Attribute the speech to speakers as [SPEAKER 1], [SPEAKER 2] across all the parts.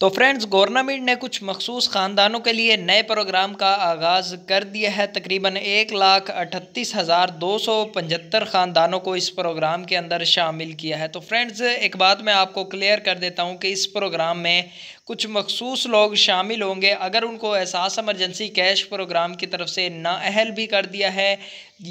[SPEAKER 1] तो friends government ने कुछ मखसूस ख़ानदानों के लिए नए प्रोग्राम का आगाज़ कर दिया है तकरीबन एक लाख अठतीस हज़ार दो सौ पचहत्तर ख़ानदानों को इस प्रोग्राम के अंदर शामिल किया है तो फ्रेंड्स एक बात मैं आपको क्लियर कर देता हूँ कि इस प्रोग्राम में कुछ मखसूस लोग शामिल होंगे अगर उनको एहसास एमरजेंसी कैश प्रोग्राम की तरफ से नाअहल भी कर दिया है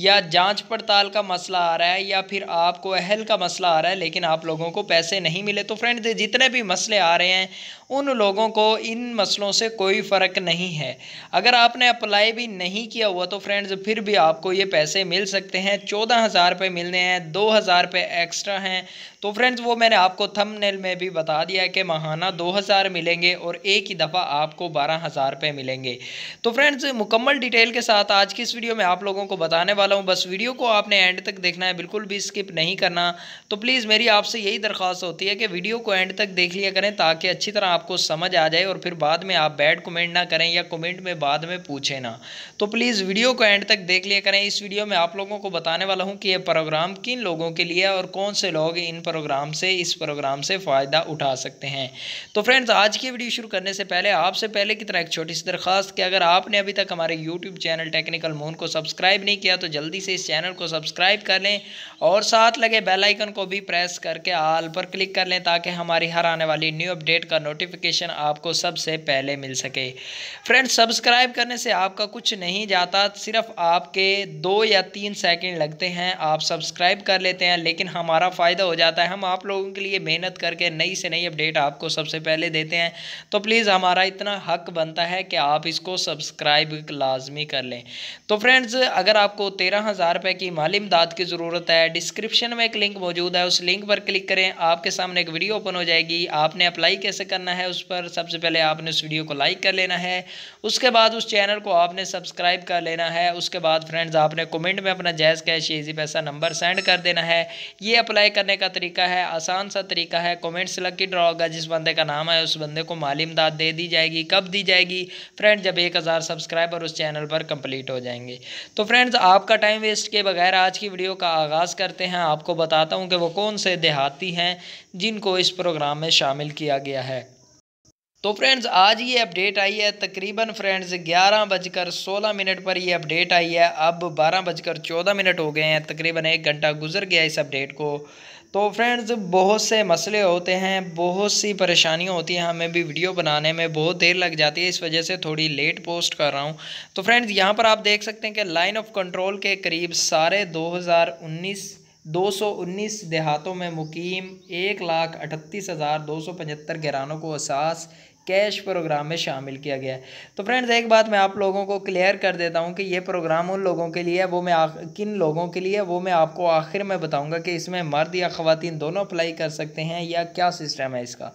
[SPEAKER 1] या जांच पड़ताल का मसला आ रहा है या फिर आपको अहल का मसला आ रहा है लेकिन आप लोगों को पैसे नहीं मिले तो फ्रेंड्स जितने भी मसले आ रहे हैं उन लोगों को इन मसलों से कोई फ़र्क नहीं है अगर आपने अप्लाई भी नहीं किया हुआ तो फ्रेंड्स फिर भी आपको ये पैसे मिल सकते हैं चौदह हज़ार रुपये मिलने हैं दो हज़ार रुपये एक्स्ट्रा हैं तो फ्रेंड्स वो मैंने आपको थंबनेल में भी बता दिया है कि माहाना दो हज़ार मिल मिलेंगे और एक ही दफ़ा आपको बारह हज़ार रुपये मिलेंगे तो फ्रेंड्स मुकम्मल डिटेल के साथ आज की इस वीडियो में आप लोगों को बताने वाला हूँ बस वीडियो को आपने एंड तक देखना है बिल्कुल भी स्किप नहीं करना तो प्लीज़ मेरी आपसे यही दरख्वास्त होती है कि वीडियो को एंड तक देख लिया करें ताकि अच्छी तरह आपको समझ आ जाए और फिर बाद में आप बैड कमेंट ना करें या कमेंट में बाद में पूछें ना तो प्लीज़ वीडियो को एंड तक देख लिया करें इस वीडियो में आप लोगों को बताने वाला हूँ कि यह प्रोग्राम किन लोगों के लिए और कौन से लोग इन प्रोग्राम से इस प्रोग्राम से फ़ायदा उठा सकते हैं तो फ्रेंड्स आज की वीडियो शुरू करने से पहले आपसे पहले की तरह एक छोटी सी दरखास्त कि अगर आपने अभी तक हमारे यूट्यूब चैनल टेक्निकल मोहन को सब्सक्राइब नहीं किया तो जल्दी से इस चैनल को सब्सक्राइब कर लें और साथ लगे बेलाइकन को भी प्रेस करके आल पर क्लिक कर लें ताकि हमारी हर आने वाली न्यू अपडेट का नोटिफिकेशन आपको सबसे पहले मिल सके फ्रेंड्स सब्सक्राइब करने से आपका कुछ नहीं जाता सिर्फ आपके दो या तीन सेकेंड लगते हैं आप सब्सक्राइब कर लेते हैं लेकिन हमारा फ़ायदा हो जाता है हम आप लोगों के लिए मेहनत करके नई से नई अपडेट आपको सबसे पहले देते हैं हैं तो प्लीज़ हमारा इतना हक बनता है कि आप इसको सब्सक्राइब लाजमी कर लें तो फ्रेंड्स अगर आपको तेरह हज़ार रुपये की माली इमदाद की ज़रूरत है डिस्क्रिप्शन में एक लिंक मौजूद है उस लिंक पर क्लिक करें आपके सामने एक वीडियो ओपन हो जाएगी आपने अप्लाई कैसे करना है उस पर सबसे पहले आपने उस वीडियो को लाइक कर लेना है उसके बाद उस चैनल को आपने सब्सक्राइब कर लेना है उसके बाद फ्रेंड्स आपने कमेंट में अपना JazzCash Easypaisa number send कर देना है ये अप्लाई करने का तरीका है आसान सा तरीका है कमेंट से के ड्रा होगा जिस बंदे का नाम है उस बंदे बंदे को माली इमदाद दे दी जाएगी कब दी जाएगी फ्रेंड जब एक हज़ार सब्सक्राइबर उस चैनल पर कंप्लीट हो जाएंगे तो फ्रेंड्स आपका टाइम वेस्ट के बगैर आज की वीडियो का आगाज़ करते हैं आपको बताता हूँ कि वो कौन से देहाती हैं जिनको इस प्रोग्राम में शामिल किया गया है तो फ्रेंड्स आज ये अपडेट आई है तकरीबन फ्रेंड्स ग्यारह बजकर सोलह मिनट पर ये अपडेट आई है अब बारह बजकर चौदह मिनट हो गए हैं तकरीबन एक घंटा गुजर गया इस अपडेट को तो फ्रेंड्स बहुत से मसले होते हैं बहुत सी परेशानियाँ होती हैं हमें भी वीडियो बनाने में बहुत देर लग जाती है इस वजह से थोड़ी लेट पोस्ट कर रहा हूँ तो फ्रेंड्स यहाँ पर आप देख सकते हैं कि लाइन ऑफ कंट्रोल के करीब सारे 2019 219 देहातों में मुकीम एक लाख अठतीस हज़ार दो सौ पचहत्तर गहरानों को असास कैश प्रोग्राम में शामिल किया गया है तो फ्रेंड्स एक बात मैं आप लोगों को क्लियर कर देता हूँ कि ये प्रोग्राम उन लोगों के लिए है वो मैं किन लोगों के लिए वो मैं आपको आखिर में बताऊँगा कि इसमें मर्द या ख़वान दोनों अप्लाई कर सकते हैं या क्या सिस्टम है इसका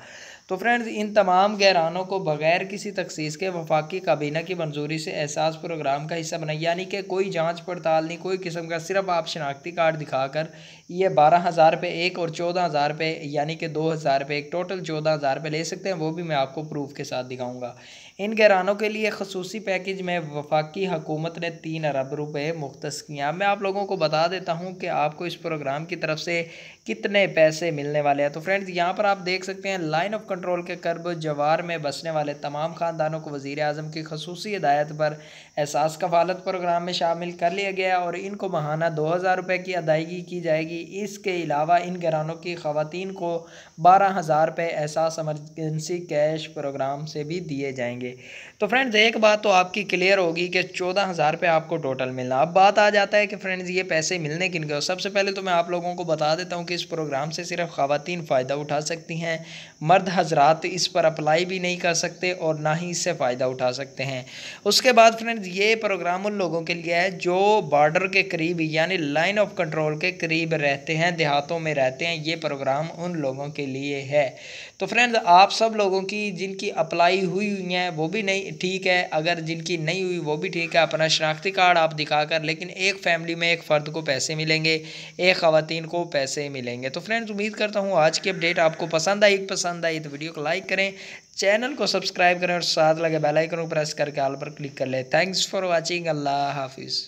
[SPEAKER 1] तो फ्रेंड्स इन तमाम गहरानों को बगैर किसी तखसीस के वफाकी काबीना की मंजूरी से एहसास प्रोग्राम का हिस्सा बनाई यानी कि कोई जांच पड़ताल नहीं कोई किस्म का सिर्फ आप शनाख्ती कार्ड दिखाकर ये बारह हज़ार रुपये एक और चौदह हज़ार रुपये यानी कि दो हज़ार रुपये एक टोटल चौदह हज़ार रुपये ले सकते हैं वो भी मैं आपको प्रूफ के साथ दिखाऊँगा इन गहरानों के लिए खसूसी पैकेज में वफाकी हकूमत ने तीन अरब रुपये मुख्त किया मैं आप लोगों को बता देता हूँ कि आपको इस प्रोग्राम की तरफ से कितने पैसे मिलने वाले हैं तो फ्रेंड्स यहाँ पर आप देख सकते हैं लाइन ऑफ कंट्रोल के कर्ब जवार में बसने वाले तमाम ख़ानदानों को वज़ी अजम की खसूस हदायत पर एहसास कफालत प्रोग्राम में शामिल कर लिया गया और इनको बहाना दो हज़ार रुपये की अदायगी की जाएगी इसके अलावा इन घरानों की खातन को बारह हज़ार रुपये एहसास एमरजेंसी कैश प्रोग्राम से भी दिए जाएंगे तो फ्रेंड्स एक बात तो आपकी क्लियर होगी कि चौदह हज़ार रुपये आपको टोटल मिलना अब बात आ जाता है कि फ्रेंड्स ये पैसे मिलने किन के सबसे पहले तो मैं आप लोगों को बता देता हूँ कि इस प्रोग्राम से सिर्फ खातन फ़ायदा उठा सकती हैं मर्द हजार हजरात इस पर अप्लाई भी नहीं कर सकते और ना ही इससे फ़ायदा उठा सकते हैं उसके बाद फ्रेंड्स ये प्रोग्राम उन लोगों के लिए है जो बॉर्डर के करीब यानी लाइन ऑफ कंट्रोल के करीब रहते हैं देहातों में रहते हैं ये प्रोग्राम उन लोगों के लिए है तो फ्रेंड्स आप सब लोगों की जिनकी अप्लाई हुई हुई हैं वो भी नहीं ठीक है अगर जिनकी नहीं हुई वो भी ठीक है अपना शनाख्ती कार्ड आप दिखाकर लेकिन एक फैमिली में एक फ़र्द को पैसे मिलेंगे एक ख़वान को पैसे मिलेंगे तो फ्रेंड्स उम्मीद करता हूँ आज की अपडेट आपको पसंद आई पसंद आई तो वीडियो को लाइक करें चैनल को सब्सक्राइब करें और साथ लगे बेल आइकन को प्रेस करके आल पर क्लिक कर लें थैंक्स फॉर वाचिंग अल्लाह हाफिज़